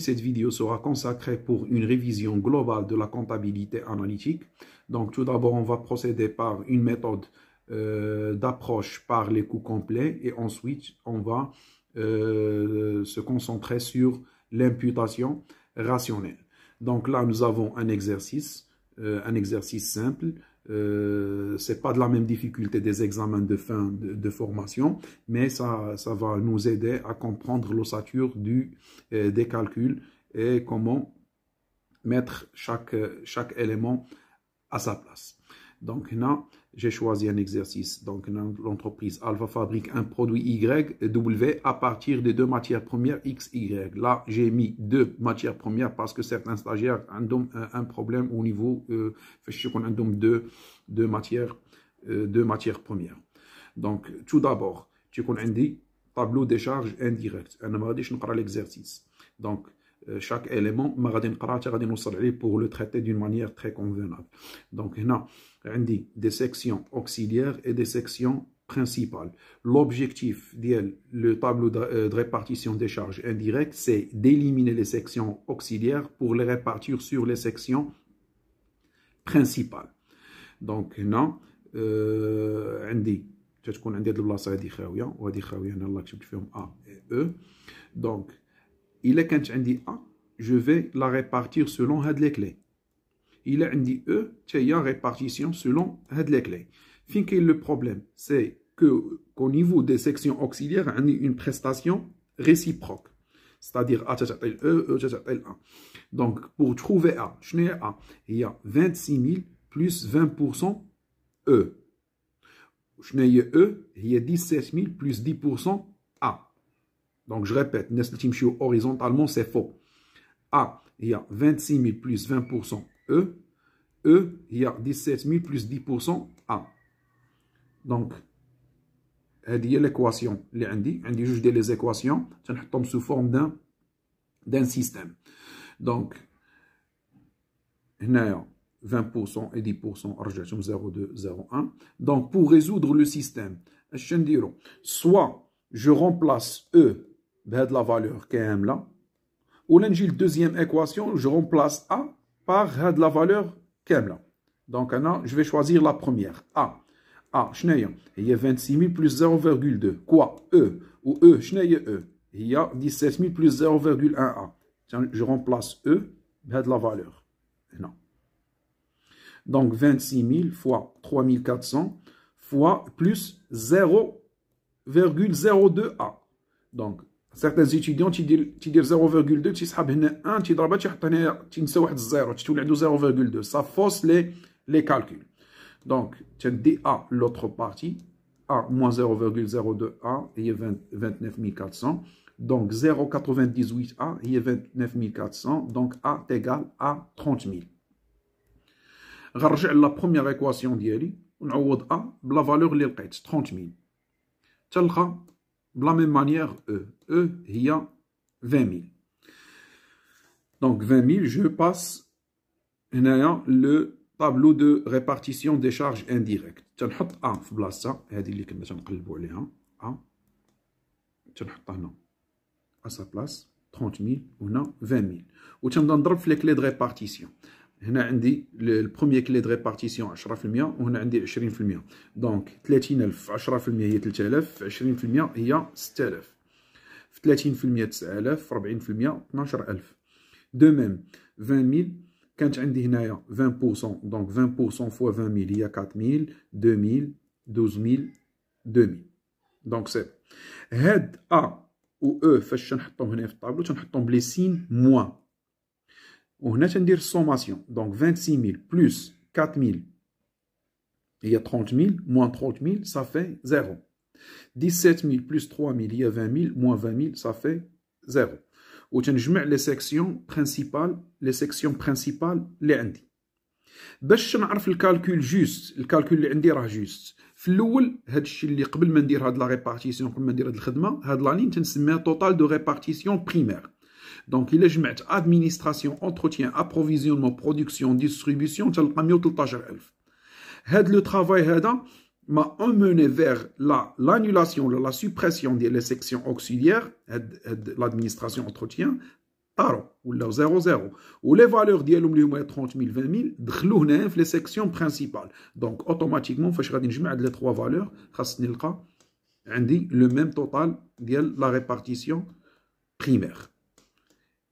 cette vidéo sera consacrée pour une révision globale de la comptabilité analytique. Donc tout d'abord, on va procéder par une méthode euh, d'approche par les coûts complets et ensuite, on va euh, se concentrer sur l'imputation rationnelle. Donc là, nous avons un exercice, euh, un exercice simple euh, c'est pas de la même difficulté des examens de fin de, formation, mais ça, ça, va nous aider à comprendre l'ossature du, euh, des calculs et comment mettre chaque, chaque élément à sa place. Donc, là, j'ai choisi un exercice. Donc, l'entreprise Alpha fabrique un produit Y, W à partir des deux matières premières X, Y. Là, j'ai mis deux matières premières parce que certains stagiaires ont un problème au niveau, euh, de deux, matières, euh, matières premières. Donc, tout d'abord, tu connais un tableau des charges indirectes. On va l'exercice. Donc, euh, chaque élément pour le traiter d'une manière très convenable donc هنا عندي des sections auxiliaires et des sections principales l'objectif dit le tableau euh, de répartition des charges indirectes c'est d'éliminer les sections auxiliaires pour les répartir sur les sections principales donc هنا on عندي تتكون il est quand dit A, ah, je vais la répartir selon les clés. Il a dit E, il a répartition selon les clés. Fin le problème, c'est que qu'au niveau des sections auxiliaires, il y a une prestation réciproque. C'est-à-dire A, E, E, A. Donc, pour trouver A, A, il y a 26 000 plus 20% E. E, il y a 17 000 plus 10% donc je répète, horizontalement, c'est faux. A, il y a 26 000 plus 20% E. E, il y a 17 000 plus 10% A. Donc, il y a l'équation. Il juge des équations. tombe sous forme d'un système. Donc, 20% et 10%, 0, 2, 0, 1. Donc, pour résoudre le système, soit je remplace E va la valeur là. Au lieu de deuxième équation, je remplace A par de la valeur là. Donc, maintenant, je vais choisir la première. A. A, je n'ai rien. Il y a 26 000 plus 0,2. Quoi? E. Ou E, je n'ai rien. Il y a 17 000 plus 0,1A. Je remplace E, va de la valeur. Non. Donc, 26 000 fois 3400 fois plus 0,02A. Donc, Certains étudiants qui disent 0,2, qui s'habillent 1, tu drabent, qui n'ont 0, qui 0,2. Ça fausse les, les calculs. Donc, tu as A, ah, l'autre partie, ah, A moins 0,02A, il y a 29 400. Donc, 0,98A, il y a 29 400. Donc, A est égal à 30 000. La On équation vu a ah, la valeur de 30 30 000. تلقى de la même manière, E. E, il y a 20 000. Donc 20 000, je passe a le tableau de répartition des charges indirectes. تنحط A في بلاصتها هذه اللي كنا تنقلبوا عليها A تنحطها هنا à sa place 30 000 non, 20 000 وتنبدا نضرب في les clés de répartition hé là, le premier clé de répartition partie, c'est 10% et là, c'est 20%. Donc, 30 000, 10% c'est 3 000, 20% c'est 6 000, 30% c'est 9 000, 40% c'est 12 000. De même, 20% quand j'ai ici 20% donc 20% fois 20 000, c'est 4 000, 2 000, 12 000, 2 000. Donc c'est head à ou e, faisons mettre ici dans le tableau, on va mettre le signe moins. On a fait une sommation. Donc 26 000 plus 4 000, il y a 30 000, moins 30 000, ça fait 0. 17 000 plus 3 000, il y a 20 000, moins 20 000, ça fait 0. On a fait les sections principales, les sections principales, les indies. Le calcul juste. Le calcul est juste. Le flux, c'est ce qui la répartition, c'est ce qui le règlement. C'est ce qui le total de répartition primaire. Donc, il est administration, entretien, approvisionnement, production, distribution, le travail m'a emmené vers l'annulation, la, suppression des sections auxiliaires, l'administration entretien, ou 00. Ou les valeurs de 30 000, 20 000, les sections principales. Donc, automatiquement, les trois valeurs, le même total de la répartition primaire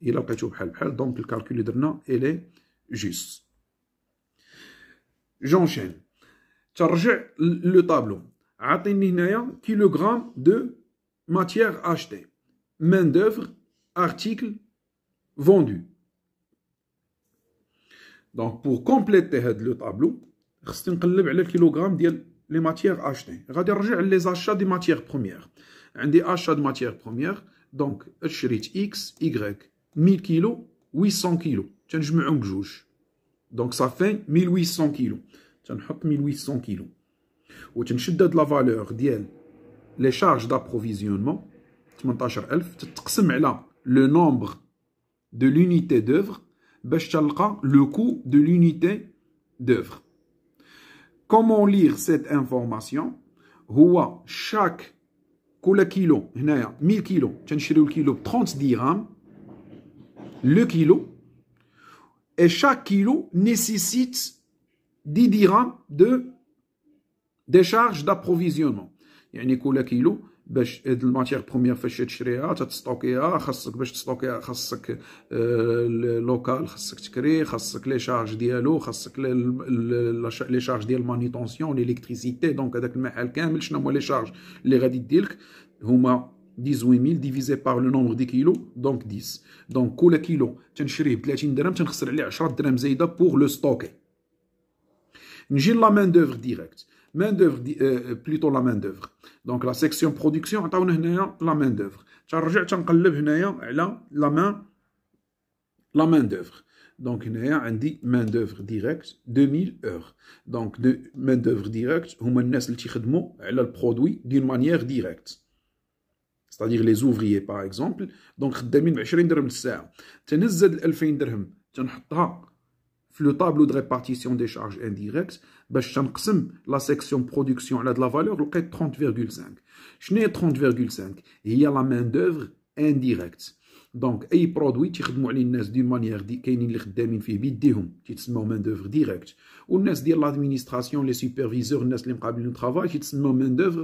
donc le calcul de est juste. J'enchaîne. Chargez le tableau. Attention qui un de matière achetée, main d'oeuvre, article vendu. Donc pour compléter le tableau, c'est une de le kilogramme les matières achetées. les achats de matières premières. Un des achats de matières premières, donc X, Y. 1000 kg, 800 kilos. Donc ça fait 1800 kilos. 1800 kilos. Ou la valeur les charges d'approvisionnement, Tu le nombre de l'unité d'œuvre, ben, le coût de l'unité d'œuvre. Comment lire cette information Chaque kilo, 1000 kilos, 30 dirhams, le kilo. Et chaque kilo nécessite 10 dirhams de décharge d'approvisionnement. يعني كل كيلو باش هاد الماتيغ بروميير فاش تشريها تتستوكيها خاصك باش تستوكيها خاصك لوكال خاصك تكري خاصك لي شارج ديالو خاصك لي شارج ديال مانيتونسيون ليليكتريسيتي دونك هذاك المحل كامل شنو هما لي شارج اللي غادي دير لك هما 8000 divisé par le nombre de kilos, donc 10 donc pour le kilo pour le stocker. la main doeuvre directe. Main euh, euh, plutôt la main Donc la section production on a la main d'œuvre. Tu as on la main la main d'œuvre. Donc main d'œuvre direct 2000 heures. Donc la main d'œuvre direct, ce sont les le produit d'une manière directe c'est-à-dire les ouvriers par exemple donc 2020 dirhams de l'heure tu ne zed 2000 dirhams tu la dans le tableau de répartition des charges indirectes باش تنقسم la section production على de la valeur لقيت 30,5. Qu'est-ce que 30,5 C'est la main d'œuvre indirecte. Donc les produits qui y travaillent les ناس d'une manière de kénin li khaddamine fih biddihom qui s'appellent main d'œuvre directe. et les ناس ديال l'administration les superviseurs les ناس li mqablin le travail qui s'appellent main d'œuvre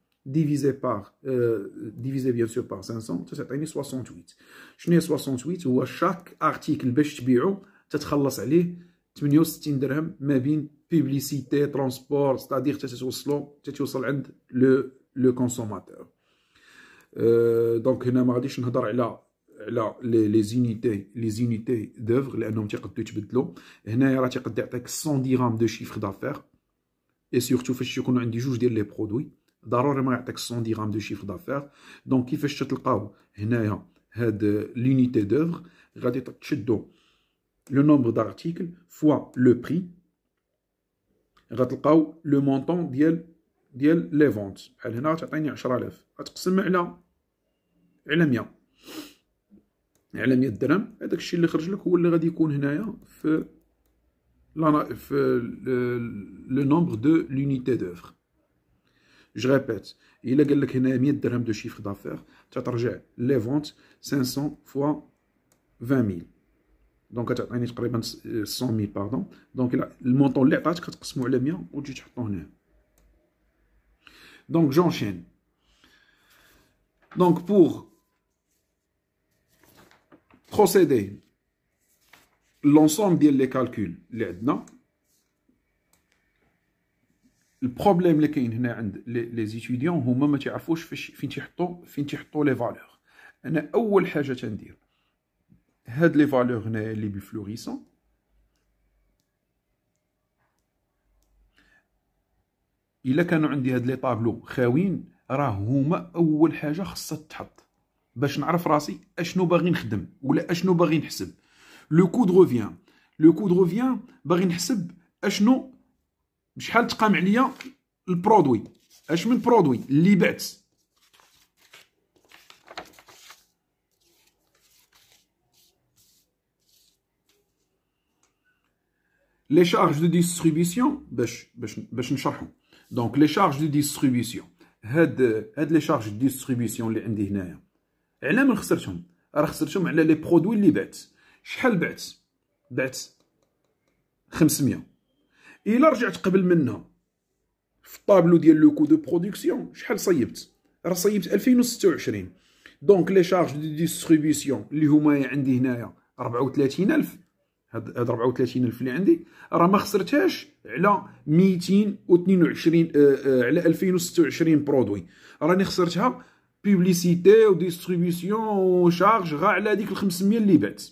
Euh, divisé bien sûr par 500, c'est 68. Je suis 68, où à chaque article, je suis en train de se faire, je suis en de publicité, transport, c'est-à-dire que c'est sur le consommateur. Euh, donc, je suis en train les, unités d'oeuvre d'œuvre les noms tirés de YouTube de l'eau et 100 dirhams de chiffre d'affaires et surtout fait que je connais un des juges des produits ضروري ما يعطيك 100 درهم دو شيفر دافير دونك كيفاش تلقاو هنايا هاد لونيتي دوفر غادي تشدو لو نومبر دارتيكل فوا لو بري غتلقاو لو مونطون ديال ديال لي فونت بحال هنا تعطيني 10000 غتقسم على على 100 على 100 درهم هذاك الشيء اللي خرج لك هو اللي غادي يكون هنايا في لا في لو نومبر دو لونيتي دوفر Je répète, il a dit qu'il y a 100 dirhams de chiffre d'affaires, tu as les ventes 500 fois 20 000. Donc, tu as 100 000, pardon. Donc, le montant de l'État, tu as le mien ou tu as t'en Donc, j'enchaîne. Donc, pour procéder l'ensemble des calculs, l'Edna, البروبليم اللي كاين هنا عند لي زيتيديون هما ما تعرفوش فين تيحطوا فين تيحطوا لي فالور انا اول حاجه تندير هاد لي فالور هنا اللي بالفلوريسون الا كانوا عندي هاد لي طابلو خاويين راه هما اول حاجه خاصها تحط باش نعرف راسي اشنو باغي نخدم ولا اشنو باغي نحسب لو كود روفيان لو كود روفيان باغي نحسب اشنو شحال تقام عليا البرودوي اش من برودوي اللي بعت لي شارج دو ديستريبيسيون باش باش باش نشرحهم دونك لي شارج دو ديستريبيسيون هاد هاد لي شارج دو ديستريبيسيون اللي عندي هنايا على من خسرتهم راه خسرتهم على لي برودوي اللي بعت شحال بعت بعت 500 الا رجعت قبل منها في الطابلو ديال لو كو دو برودكسيون شحال صيبت راه صيبت 2026 دونك لي شارج دي ديستريبيسيون اللي هما عندي هنايا 34000 هاد 34000 اللي عندي راه ما خسرتهاش على 222 آه آه على 2026 برودوي راني خسرتها بوبليسيتي وديستريبيسيون وشارج غير على هذيك ال 500 اللي بعت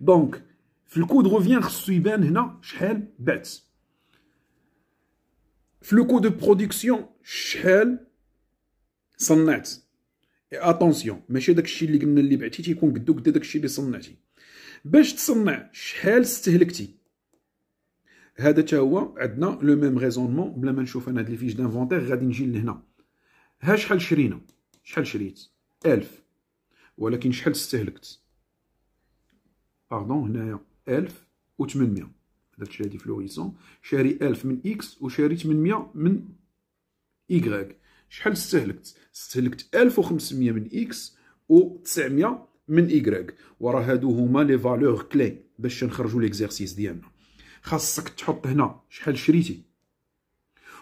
دونك في الكود غوفيان خصو يبان هنا شحال بعت في لو كود دو برودكسيون شحال صنعت اي اتونسيون ماشي داكشي اللي قلنا اللي بعتي تيكون قدو قد داكشي اللي صنعتي باش تصنع شحال استهلكتي هذا حتى هو عندنا لو ميم ريزونمون بلا ما نشوف انا هاد لي فيش دانفونتير غادي نجي لهنا ها شحال شرينا شحال شريت 1000 ولكن شحال استهلكت باردون هنايا 1800 درت هادي فلوريسون شاري 1000 من اكس وشاري 800 من ايكغيك شحال استهلكت استهلكت 1500 من اكس و900 من ايكغيك وراه هادو هما لي فالور كلي باش نخرجوا ليكزيرسيس ديالنا خاصك تحط هنا شحال شريتي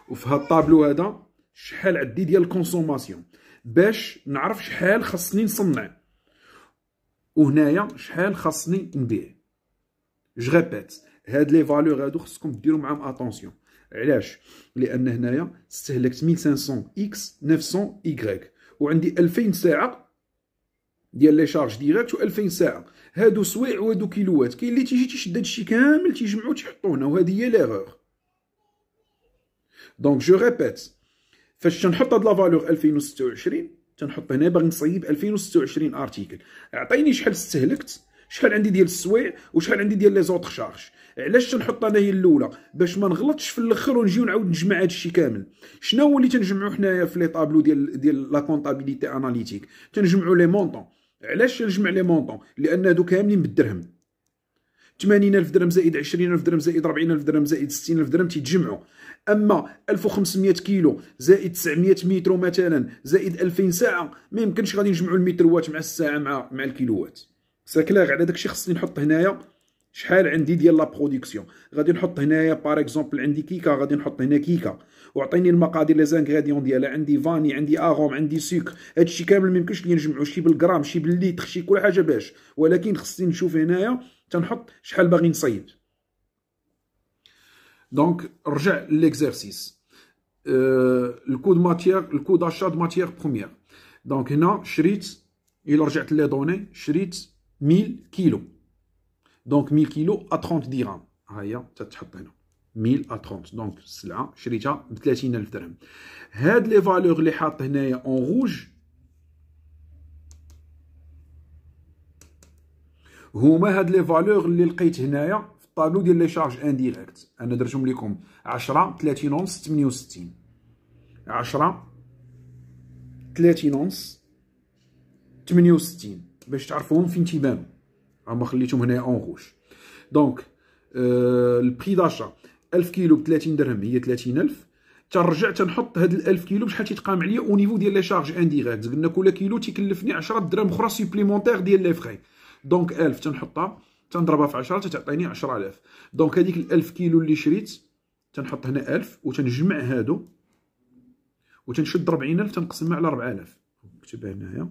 وفي هاد الطابلو هذا شحال عدي ديال الكونسوماسيون باش نعرف شحال خاصني نصنع وهنايا شحال خاصني نبيع جو ريبيت هاد لي فالور هادو خصكم ديروا معاهم اتونسيون علاش لان هنايا استهلكت 1500 اكس 900 ايغريك وعندي 2000 ساعه ديال لي شارج ديريكت و2000 ساعه هادو سويع وهادو كيلوات كاين اللي تيجي تيشد هادشي كامل تيجمعو تيحطو هنا وهادي هي ليغور دونك جو ريبيت فاش تنحط هاد لا فالور 2026 تنحط هنا باغي نصيب 2026 ارتيكل عطيني شحال استهلكت شحال عندي ديال السوايع وشحال عندي ديال لي زوطر شارج علاش تنحط انا هي الاولى باش ما نغلطش في الاخر ونجي ونعاود نجمع هذا الشيء كامل شنو هو اللي تنجمعو حنايا في لي طابلو ديال ديال لا كونطابيليتي اناليتيك تنجمعو لي مونطون علاش تنجمع لي مونطون لان هادو كاملين بالدرهم 80000 درهم زائد 20000 درهم زائد 40000 درهم زائد 60000 درهم تيتجمعوا اما 1500 كيلو زائد 900 متر مثلا زائد 2000 ساعه ما يمكنش غادي نجمعوا المتروات مع الساعه مع مع الكيلوات ساكلاغ على داكشي خصني نحط هنايا شحال عندي ديال لا برودكسيون غادي نحط هنايا بار اكزومبل عندي كيكا غادي نحط هنا كيكا وعطيني المقادير لي زانغريديون ديالها عندي فاني عندي اغوم عندي سكر هادشي كامل ميمكنش لي نجمعو شي بالغرام شي بالليتر شي كل حاجه باش ولكن خصني نشوف هنايا تنحط شحال باغي نصيد دونك رجع ليكزارسيس الكود الكو ماتيير الكو اشاد ماتيير بروميير دونك هنا شريت الى رجعت لي دوني شريت 1000 كيلو دونك 1000 كيلو ا 30 درهم ها هي تتحط هنا 1000 ا 30 دونك السلعه شريتها ب 30000 درهم هاد لي فالور اللي حاط هنايا اون روج هما هاد لي فالور اللي لقيت هنايا في الطابلو ديال لي شارج انديريكت انا درتهم لكم 10 30 اونص 68 10 30 اونص 68 باش تعرفوهم فين تيبانوا اما خليتهم هنايا اون روش دونك البري داشا 1000 كيلو ب 30 درهم هي 30000 ترجع تنحط هاد ال 1000 كيلو بشحال تيتقام عليا او نيفو ديال لي شارج انديريكت قلنا كل كيلو تيكلفني 10 دراهم اخرى سوبليمونتيغ ديال لي فخي دونك 1000 تنحطها تنضربها في 10 تتعطيني 10000 دونك هذيك ال 1000 كيلو اللي شريت تنحط هنا 1000 وتنجمع هادو وتنشد 40000 تنقسمها على 4000 نكتبها هنايا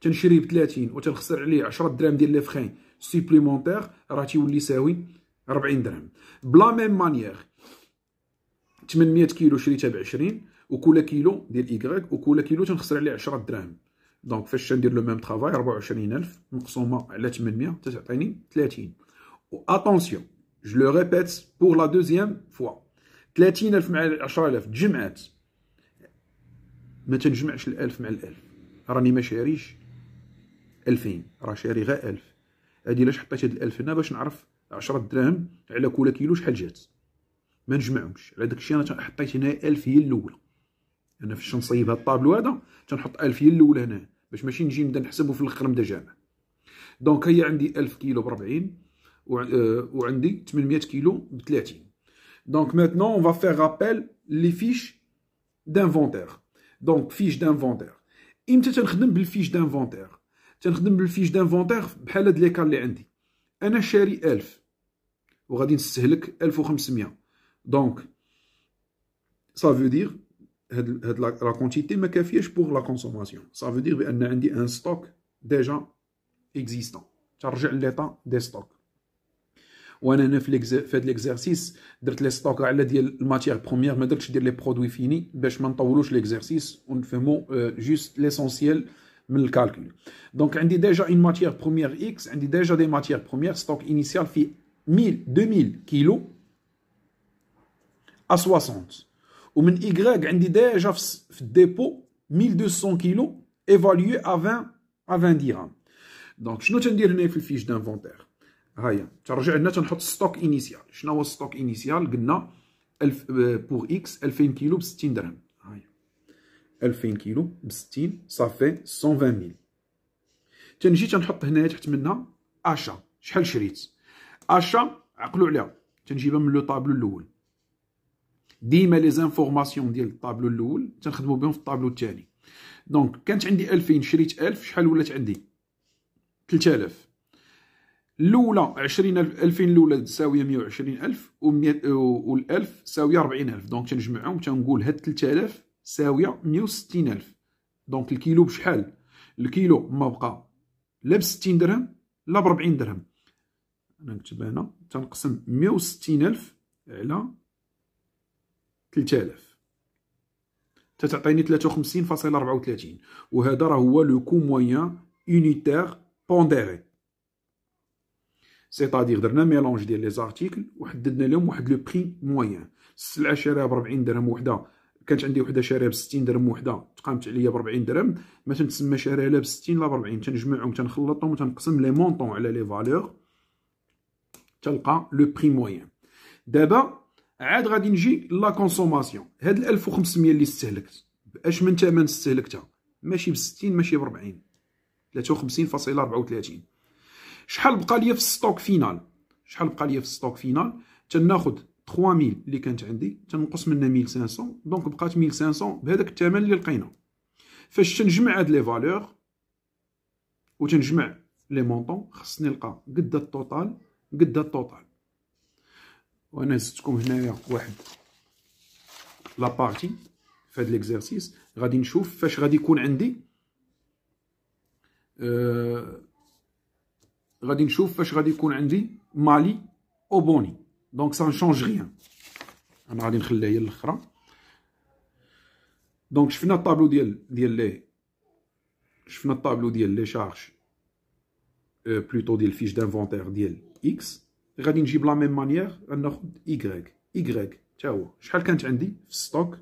تنشري ب 30 وتنخسر عليه 10 دراهم ديال لي فخين سوبليمونتيغ راه تيولي يساوي 40 درهم بلا ميم مانيير 800 كيلو شريتها ب 20 وكل كيلو ديال ايكغيك وكل كيلو تنخسر عليه 10 درهم دونك فاش ندير لو ميم طرافاي 24000 مقسومه على 800 تتعطيني 30 و اتونسيون جو لو ريبيت بور لا دوزيام فوا 30000 مع 10000 تجمعات ما تنجمعش ال1000 مع ال1000 راني ما شاريش 2000 راه شاري غير 1000 هادي علاش حطيت هاد 1000 هنا باش نعرف 10 دراهم على كل كيلو شحال جات ما نجمعهمش على داكشي انا حطيت هنا 1000 هي الاولى انا فاش نصيب هاد الطابلو هذا تنحط 1000 هي الاولى هنا باش ماشي نجي نبدا نحسب في الاخر نبدا جامع دونك هي عندي 1000 كيلو ب 40 آه، وعندي 800 كيلو ب 30 دونك ميتنون اون فا فير لي فيش دانفونتير دونك فيش دانفونتير امتى تنخدم بالفيش دانفونتير تنخدم بالفيش دانفونتير بحال هاد ليكار اللي عندي انا شاري 1000 وغادي نستهلك 1500 دونك سا فو دير هاد هاد لا كونتيتي ما كافياش بوغ لا كونسوماسيون سا فو دير بان عندي ان ستوك ديجا اكزيستون ترجع لليطا دي ستوك وانا هنا في في هاد ليكزارسيس درت لي ستوك على ديال الماتيير بروميير ما درتش ديال لي برودوي فيني باش ما نطولوش ليكزارسيس ونفهمو جوست euh, ليسونسييل Donc, on déjà une matière première X, on déjà des matières premières stock initial fait 1000, 2000 kg à 60 kg. Y. on dit déjà dépôt 1200 kg évalué à 20 dirhams. Donc, je ne pas fiche d'inventaire. On stock initial. Je ne stock initial pour X, je dirhams. ألفين كيلو بستين صافي سون فان ميل تنجي تنحط هنايا تحت منا أشا شحال شريت أشا عقلو عليها تنجيبها من لو طابلو الأول ديما لي زانفورماسيون ديال الطابلو الأول تنخدمو بهم في الطابلو التاني دونك كانت عندي ألفين شريت ألف شحال ولات عندي تلت ألف الأولى عشرين ألف ألفين الأولى تساوي مية وعشرين ألف و مية و الألف تساوي ربعين ألف دونك تنجمعهم تنقول هاد تلت ألف ساويه ألف دونك الكيلو بشحال الكيلو ما بقى لا ب 60 درهم لا ب 40 درهم انا نكتب هنا تنقسم ألف على 3000 تتعطيني 53.34 وهذا راه هو لو كو موان unitaire سي سيتادير درنا ميلونج ديال لي زارتيكل وحددنا لهم واحد لو بري موان السلعه شراها ب 40 درهم وحده كانت عندي وحده شاريه ب 60 درهم وحده تقامت عليا ب 40 درهم ما تنتسمى شاريه لا ب 60 لا ب 40 تنجمعهم تنخلطهم وتنقسم لي مونطون على لي فالور تلقى لو بري مويان دابا عاد غادي نجي لا كونسوماسيون هاد ال 1500 اللي استهلكت باش من ثمن استهلكتها ماشي ب 60 ماشي ب 40 53.34 شحال بقى ليا في الستوك فينال شحال بقى ليا في الستوك فينال تناخذ 3000 اللي كانت عندي تنقص منها 1500 دونك بقات 1500 بهذاك الثمن اللي لقينا فاش تنجمع هاد لي فالور و تنجمع لي مونطون خصني نلقى قد التوتال قد التوتال وانا زدتكم هنايا واحد لا بارتي في هاد ليكزارسيس غادي نشوف فاش غادي يكون عندي آه غادي نشوف فاش غادي يكون عندي مالي او بوني دونك سان شونج غيان انا غادي نخليها هي الاخرى دونك شفنا الطابلو ديال ديال لي شفنا الطابلو ديال لي شارج بلوتو euh, ديال فيش دانفونتير ديال اكس غادي نجيب لا ميم مانيير غناخد ايغريك ايغريك تا هو شحال كانت عندي في الستوك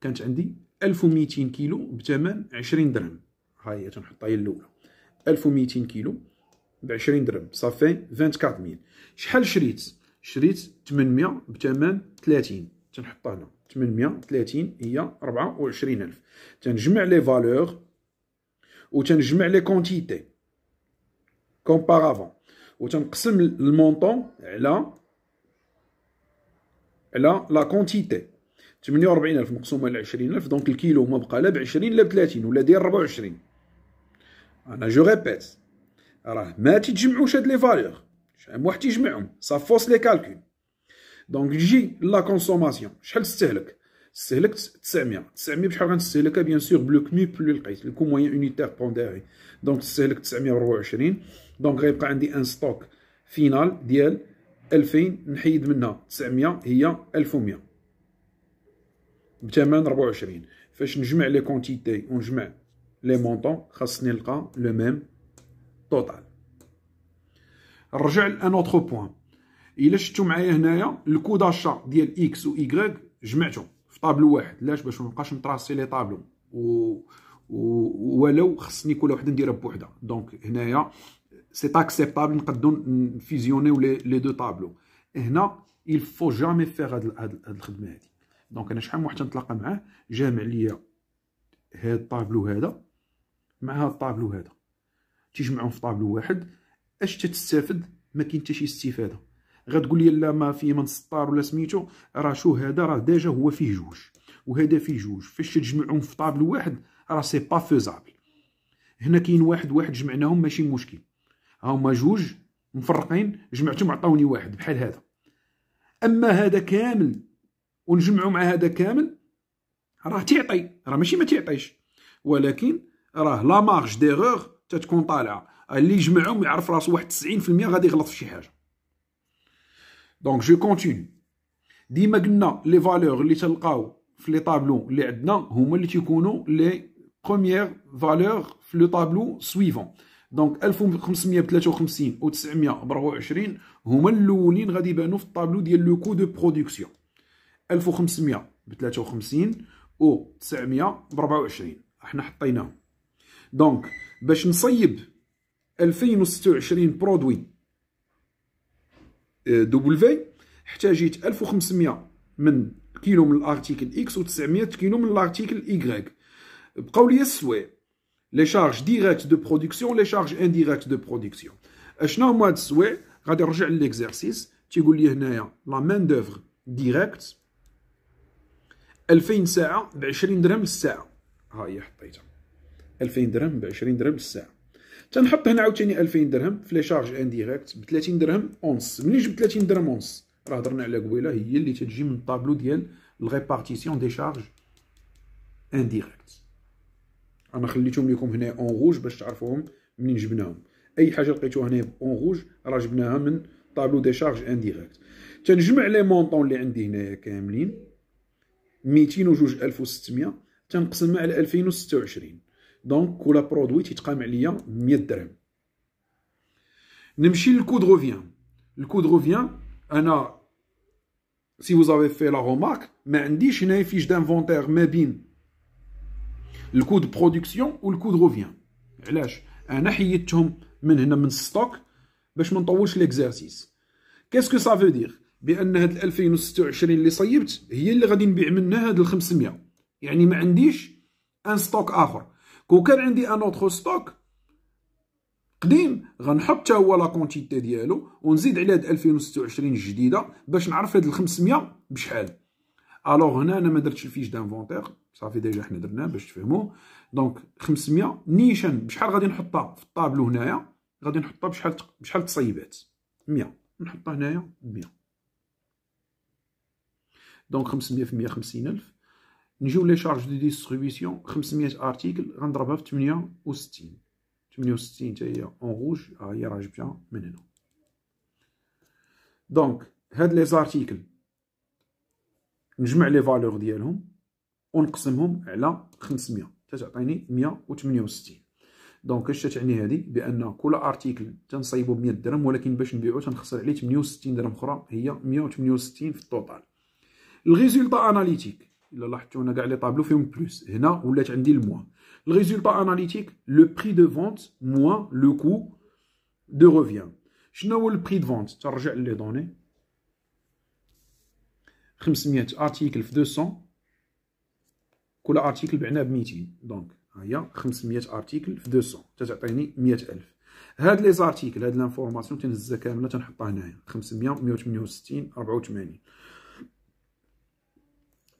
كانت عندي 1200 كيلو بثمن 20 درهم ها هي تنحطها هي الاولى 1200 كيلو ب 20 درهم صافي 24000 شحال شريت شريت 800 بثمن 30 تنحطها هنا 830 هي 24000 تنجمع لي فالور و تنجمع لي كونتيتي كومبارافون و تنقسم المونطون على على لا كونتيتي 48000 مقسومه على 20000 دونك الكيلو ما بقى لا ب 20 لا ب 30 ولا داير 24 انا جو ريبيت راه ما تيتجمعوش هاد لي فالور شحال واحد يجمعهم سا فوس لي كالكول دونك جي لا كونسوماسيون شحال تستهلك استهلكت 900 900 بشحال غنستهلكها بيان سور بلوك مي بلو لقيت لو موين يونيتير بونديري دونك استهلكت 924 دونك غيبقى عندي ان ستوك فينال ديال 2000 نحيد منها 900 هي 1100 بثمن 24 فاش نجمع لي كونتيتي ونجمع لي مونطون خاصني نلقى لو ميم توتال نرجع لان اوتر بوان الا شفتو معايا هنايا الكو داشا ديال اكس و وايكغيك جمعتهم في طابلو واحد لاش باش ما نبقاش نتراسي لي طابلو و... و... ولو خصني كل وحده نديرها بوحدها دونك هنايا سي اكسبتابل نقدو نفيزيونيو لي دو طابلو هنا il faut jamais faire هاد هاد الخدمه هادي دونك انا شحال واحد نتلاقى معاه جامع ليا هاد الطابلو هذا مع هاد الطابلو هذا تيجمعهم في طابلو واحد اش تتستافد ما كاين حتى شي استفاده غتقول لي لا ما فيه من سطار ولا سميتو راه شو هذا راه ديجا هو فيه جوج وهذا فيه جوج فاش تجمعهم في طابل واحد راه سي با فيزابل هنا كاين واحد واحد جمعناهم ماشي مشكل ها هما جوج مفرقين جمعتهم عطاوني واحد بحال هذا اما هذا كامل ونجمعو مع هذا كامل راه تعطي راه ماشي ما تعطيش ولكن راه لا مارج ديغور تتكون طالعه اللي يجمعهم يعرف راسو واحد 90% غادي يغلط في شي حاجه دونك جو كونتينيو ديما قلنا لي فالور اللي تلقاو في لي طابلو اللي عندنا هما اللي تيكونوا لي بروميير فالور في لو طابلو سويفون دونك 1553 و 924 هما الاولين غادي يبانو في الطابلو ديال لو كو دو برودكسيون 1553 و 924 احنا حطيناهم دونك باش نصيب 2026 برودوي دوبل في احتاجيت 1500 من كيلو من الارتيكل اكس و900 كيلو من الارتيكل ايغريك بقاو لي السوايع لي شارج ديريكت دو برودكسيون لي شارج انديريكت دو برودكسيون اشنا هما هاد السوايع غادي نرجع لليكزارسيس تيقول لي هنايا لا مان دوفر ديريكت 2000 ساعه ب 20 درهم للساعه ها هي حطيتها 2000 درهم ب 20 درهم للساعه تنحط هنا عاوتاني 2000 درهم في لي شارج انديريكت ب 30 درهم اونس ملي جبت 30 درهم اونس راه هضرنا على قبيله هي اللي تتجي من الطابلو ديال الريبارتيسيون دي شارج انديريكت انا خليتهم لكم هنا اون روج باش تعرفوهم منين جبناهم اي حاجه لقيتوها هنا اون روج راه جبناها من طابلو دي شارج انديريكت تنجمع لي مونطون اللي عندي هنايا كاملين 202600 تنقسمها على 2026 دونك كل برودوي تيتقام عليا 100 درهم نمشي للكود روفيان الكود روفيان انا سي فو افي في لا remarque ما عنديش هنايا فيش دانفونتير ما بين الكود برودكسيون والكود روفيان علاش انا حيدتهم من هنا من الستوك باش ما نطولش ليكزارسيس كاسكو سا فو دير بان هاد 2026 اللي صيبت هي اللي غادي نبيع منها هاد ال 500 يعني ما عنديش ان ستوك اخر كو كان عندي ان اوتر ستوك قديم غنحط حتى هو لا كونتيتي ديالو ونزيد عليه هاد 2026 الجديده باش نعرف هاد 500 بشحال الوغ هنا انا ما درتش الفيش دانفونتير صافي ديجا حنا درناه باش تفهموا دونك 500 نيشان بشحال غادي نحطها في الطابلو هنايا غادي نحطها بشحال بشحال تصيبات 100 نحطها هنايا 100 دونك 500 في 150 الف نجيو لي شارج دو ديستريبيسيون 500 ارتيكل غنضربها في 68 68 حتى هي اون روج هي راه جبتها من هنا دونك هاد لي زارتيكل نجمع لي فالور ديالهم ونقسمهم على 500 تتعطيني 168 دونك اش تعني هادي بان كل ارتيكل تنصيبو ب 100 درهم ولكن باش نبيعو تنخسر عليه 68 درهم اخرى هي 168 في التوتال الريزولطا اناليتيك الا لاحظتوا انا كاع لي طابلو فيهم بلوس هنا ولات عندي الموان الريزولطا اناليتيك لو بري دو فونت موان لو كو دو روفيان شنو هو البري دو فونت ترجع لي دوني 500 ارتيكل في 200 كل ارتيكل بعناه ب 200 دونك ها هي 500 ارتيكل في 200 تعطيني 100000 هاد لي زارتيكل هاد لانفورماسيون تنهزها كامله تنحطها هنايا 500 168 84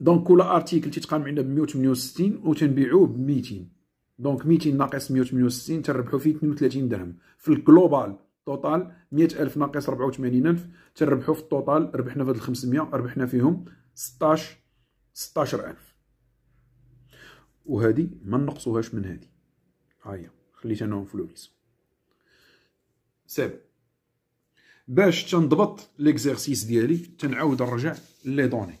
دونك كل ارتيكل تيتقام عندنا ب 168 وتنبيعوه ب 200 دونك 200 ناقص 168 تربحوا فيه 32 درهم في الجلوبال توتال 100000 ناقص 84000 تربحوا في التوتال ربحنا في هاد 500 ربحنا فيهم 16 16000 وهذه ما نقصوهاش من هذه هاهي خليت انهم فلوس سي باش تنضبط ليكزيرسيس ديالي تنعاود نرجع لي دوني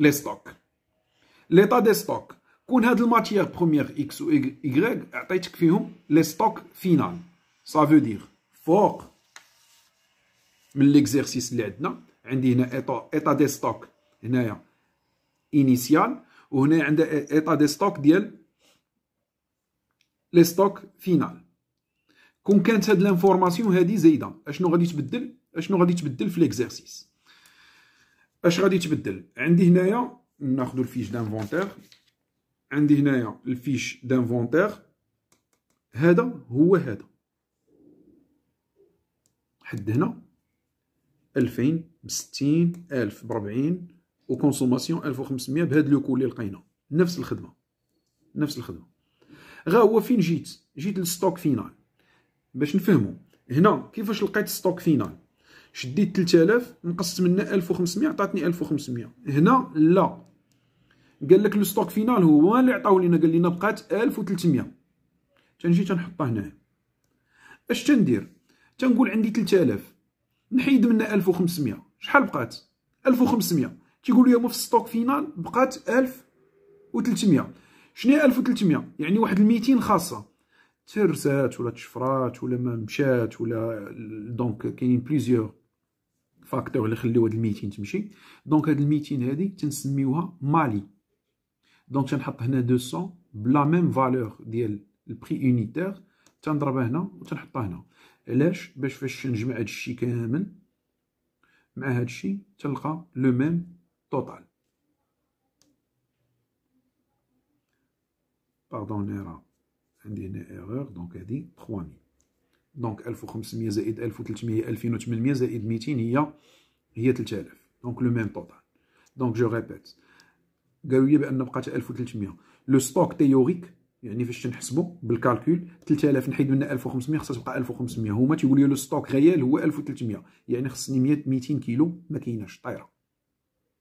لي ستوك ليطا دي ستوك كون هاد الماتيير بروميير اكس و ايغريك عطيتك فيهم لي ستوك فينال سا فو دير فوق من ليكزيرسيس اللي عندنا عندي هنا ايطا ايطا دي ستوك هنايا انيسيال وهنا عندها ايطا دي ستوك ديال لي ستوك فينال كون كانت هاد لانفورماسيون هادي زايده اشنو غادي تبدل اشنو غادي تبدل في ليكزيرسيس اش غادي تبدل عندي هنايا ناخذ الفيش دانفونتير عندي هنايا الفيش دانفونتير هذا هو هذا حد هنا ألفين بستين ألف بربعين وكونسوماسيون ألف وخمسمية بهاد لو اللي لقينا نفس الخدمة نفس الخدمة غا هو فين جيت جيت للستوك فينال باش نفهمو هنا كيفاش لقيت ستوك فينال شديت 3000 نقصت منها 1500 عطاتني 1500 هنا لا قال لك لو ستوك فينال هو اللي عطاو لينا قال لينا بقات 1300 تنجي تنحطها هنا اش تندير تنقول عندي 3000 نحيد منها 1500 شحال بقات 1500 تيقول لي في ستوك فينال بقات 1300 شنو هي 1300 يعني واحد 200 خاصه ترسات ولا تشفرات ولا ما مشات ولا دونك كاينين بليزيوغ فاكتور اللي خلاو هاد الميتين تمشي دونك هاد الميتين هادي تنسميوها مالي دونك تنحط هنا 200 بلا ميم فالور ديال البري اونيتير تنضربها هنا وتنحطها هنا علاش باش فاش نجمع هادشي كامل مع هادشي تلقى لو ميم توتال باردون ايرور عندي هنا ايرور دونك هذه 3000 دونك 1500 زائد 1300 2800 زائد 200 هي هي 3000 دونك لو ميم طوطال دونك جو ريبيت قالوا لي بان بقات 1300 لو ستوك تيوريك يعني فاش تنحسبوا بالكالكول 3000 نحيد منها 1500 خصها تبقى 1500 هما تيقول لي لو ستوك غيال هو 1300 يعني خصني 100 200 كيلو ما كايناش طايره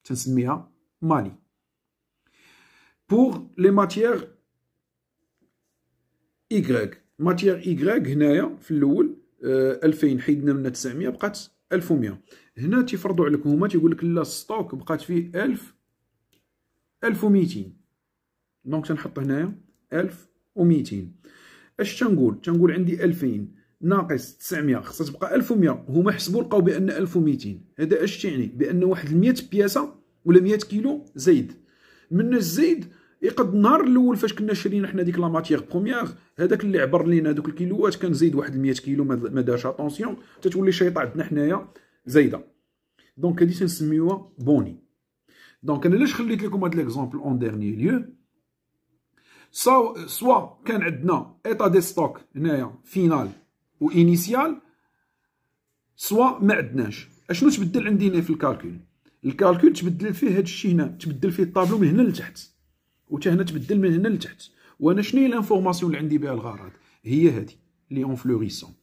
تنسميها مالي بور لي ماتيير إيكغيك ماتيير إيكغيك هنايا في الأول 2000 حيدنا منها 900 بقات 1100 هنا تيفرضوا عليك هما تيقول لك لا ستوك بقات فيه 1000 1200 دونك تنحط هنايا 1200 اش تنقول تنقول عندي 2000 ناقص 900 خصها تبقى 1100 هما حسبوا لقاو بان 1200 هذا اش تيعني بان واحد 100 بياسه ولا 100 كيلو زايد من الزايد يقد النهار الاول فاش كنا شرينا حنا ديك لا ماتيغ بروميير هذاك اللي عبر لينا دوك الكيلوات كان زيد واحد 100 كيلو ما دارش اتونسيون تتولي الشيطه عندنا حنايا زايده دونك هادي تنسميوها بوني دونك انا علاش خليت لكم هاد ليكزومبل اون ديرني ليو سوا سوا كان عندنا ايطا دي ستوك هنايا فينال و انيسيال سوا ما عندناش اشنو تبدل عندي هنا في الكالكول الكالكول تبدل فيه هاد الشيء هنا تبدل فيه الطابلو من هنا لتحت وتا هنا تبدل من هنا لتحت وانا شنو هي لانفورماسيون اللي عندي بها الغرض هي هذه لي اون فلوريسون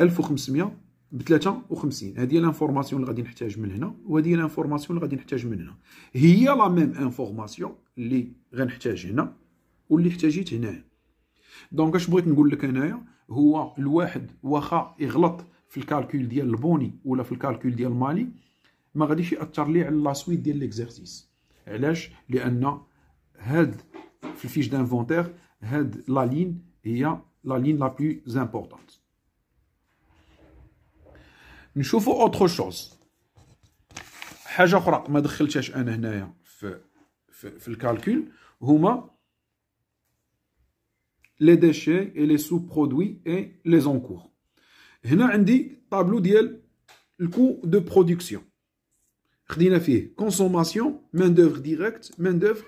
1500 ب 53 هذه لانفورماسيون اللي غادي نحتاج من هنا وهذه لانفورماسيون اللي غادي نحتاج من هنا هي لا ميم انفورماسيون اللي غنحتاج هنا واللي احتاجيت هنايا دونك اش بغيت نقول لك انايا هو الواحد واخا يغلط في الكالكول ديال البوني ولا في الكالكول ديال مالي ما غاديش ياثر لي على لا سويت ديال ليكزارسيس علاش لان la fiche d'inventaire, la ligne, la ligne la plus importante. Nous chauffons autre chose. Je dans le calcul. Les déchets et les sous-produits et les encours. Ici, avons un tableau de le coût de production. Consommation, main doeuvre directe, main-d'œuvre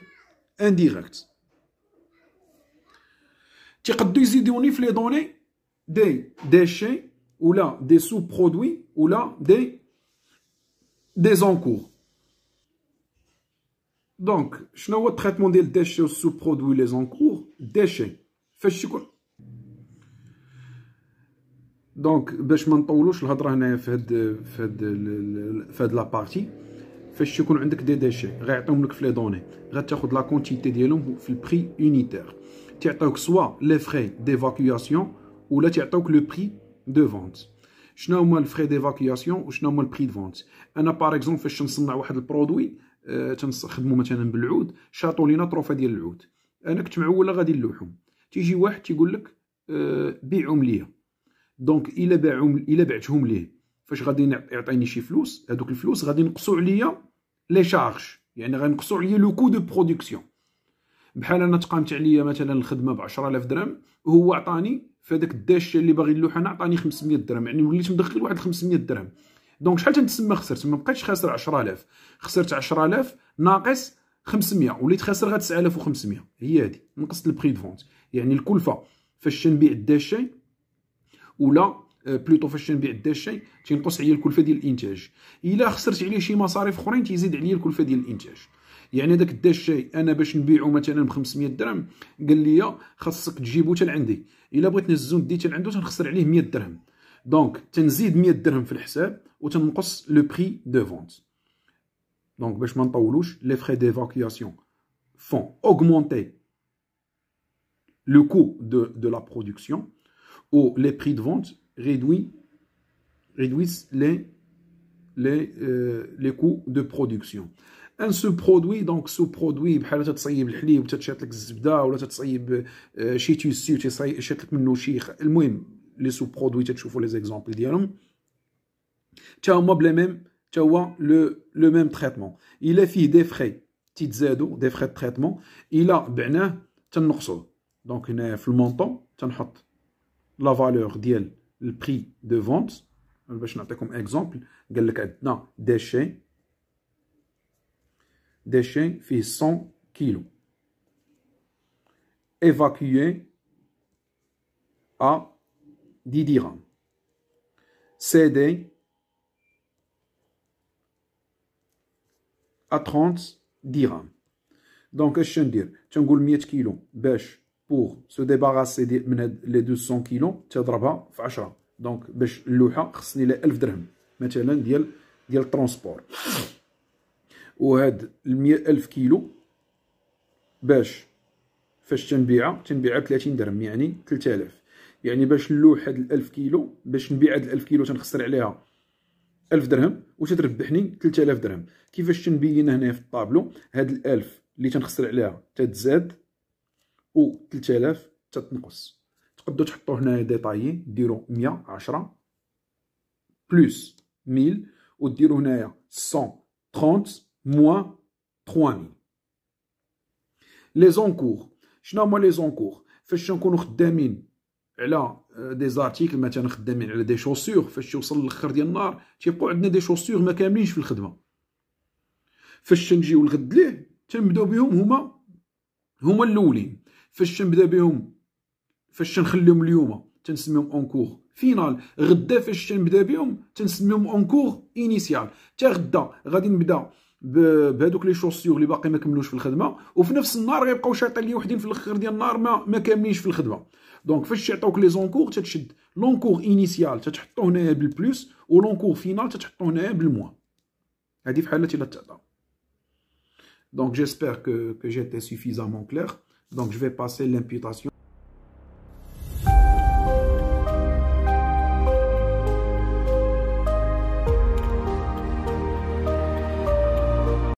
indirecte. Tu fait les données des déchets ou là des sous-produits ou là des, des encours. Donc, je n'ai pas traitement des déchets ou sous-produits les encours, déchets. Donc, باش Donc نطولوش الهضره هنايا Je هاد في هاد في لا فاش يكون عندك دي ديشي غيعطيهم لك في لي دوني غتاخذ لا كونتيتي ديالهم في البري يونيتير تيعطيوك سوا لي فري ديفاكياسيون ولا تيعطيوك لو بري دو فونت شنو هما الفري ديفاكياسيون وشنو هما البري دو فونت انا بار اكزومبل فاش نصنع واحد البرودوي أه تنخدمو مثلا بالعود شاطو لينا طروفه ديال العود انا كنت معول غادي نلوحهم تيجي واحد تيقول لك أه بيعهم ليا دونك الا باعهم الا بعتهم ليه فاش غادي يعطيني شي فلوس هذوك الفلوس غادي نقصوا عليا لي شارج يعني غنقصوا عليا لو كو دو برودكسيون بحال انا تقامت عليا مثلا الخدمه ب 10000 درهم وهو عطاني في الداش اللي باغي نلوح انا عطاني 500 درهم يعني وليت مدخل واحد 500 درهم دونك شحال تنتسمى خسرت ما بقيتش خاسر 10000 خسرت 10000 ناقص 500 وليت خاسر غير 9500 هي هذه نقصت البري دو فونت يعني الكلفه فاش نبيع الداشه ولا بلوتو فاش تنبيع الدشاي تينقص عليا الكلفه ديال الانتاج الا خسرت عليه شي مصاريف اخرين تيزيد عليا الكلفه ديال الانتاج يعني داك الدشاي انا باش نبيعو مثلا ب 500 درهم قال لي خاصك تجيبو حتى لعندي الا بغيت نهزو ندي حتى لعندو تنخسر عليه 100 درهم دونك تنزيد 100 درهم في الحساب وتنقص لو بري دو فونت دونك باش ما نطولوش لي فري ديفاكياسيون فون اوغمونتي لو كو دو دو لا برودكسيون او لي بري دو فونت réduit, réduisent les, les, les coûts de production. un sous produit donc sous produit بحال تتصيب الحليب وتتشات لك الزبده ولا exemples شي a وتشات لك منه شي المهم لي des برودوي لي زيكزامبل ديالهم حتى هما بلا ميم حتى هو لو لو ميم تريتمون Il a le prix de vente. Euh, je vais vous donner un exemple. Il y a déchets. Déchets fait 100 kg. Évacué à 10 dirhams. Cédé à 30 dirhams. Donc, je vais vous dire, vous as 100 kg, bêche. pour se débarrasser دي من هاد لي 200 كيلو تضربها في 10 دونك باش اللوحه خصني لها 1000 درهم مثلا ديال ديال الترونسبور وهاد ال 100000 كيلو باش فاش تنبيعها تنبيعها ب 30 درهم يعني 3000 يعني باش نلوح هاد ال 1000 كيلو باش نبيع هاد ال 1000 كيلو تنخسر عليها 1000 درهم وتتربحني 3000 درهم كيفاش تنبين هنا في الطابلو هاد ال 1000 اللي تنخسر عليها تتزاد و 3000 تتنقص تقدروا تحطوا هنا ديطايي ديروا 110 بلس 1000 وديرو هنايا 130 موان 3000 لي زونكور شنو هما لي زونكور فاش نكونوا خدامين على دي زارتيكل مثلا خدامين على دي شوسور فاش يوصل الاخر ديال النهار تيبقاو عندنا دي شوسور ما كاملينش في الخدمه فاش نجيو الغد ليه تنبداو بهم هما هما الاولين فاش نبدا بهم فاش نخليهم اليوم تنسميهم اونكور فينال غدا فاش تنبدا بهم تنسميهم اونكور انيسيال حتى غدا غادي نبدا بهذوك لي شوسيور اللي باقي ما كملوش في الخدمه وفي نفس النهار غيبقاو شاطين لي وحدين في الاخر ديال النهار ما, ما كاملينش في الخدمه دونك فاش يعطوك لي زونكور تتشد لونكور انيسيال تتحطو هنايا بالبلوس ولونكور فينال تتحطو هنايا بالموان هذه في حاله الا تعطى دونك جيسبر كو كو جيتي سوفيزامون كلير Donc, je vais passer l'imputation.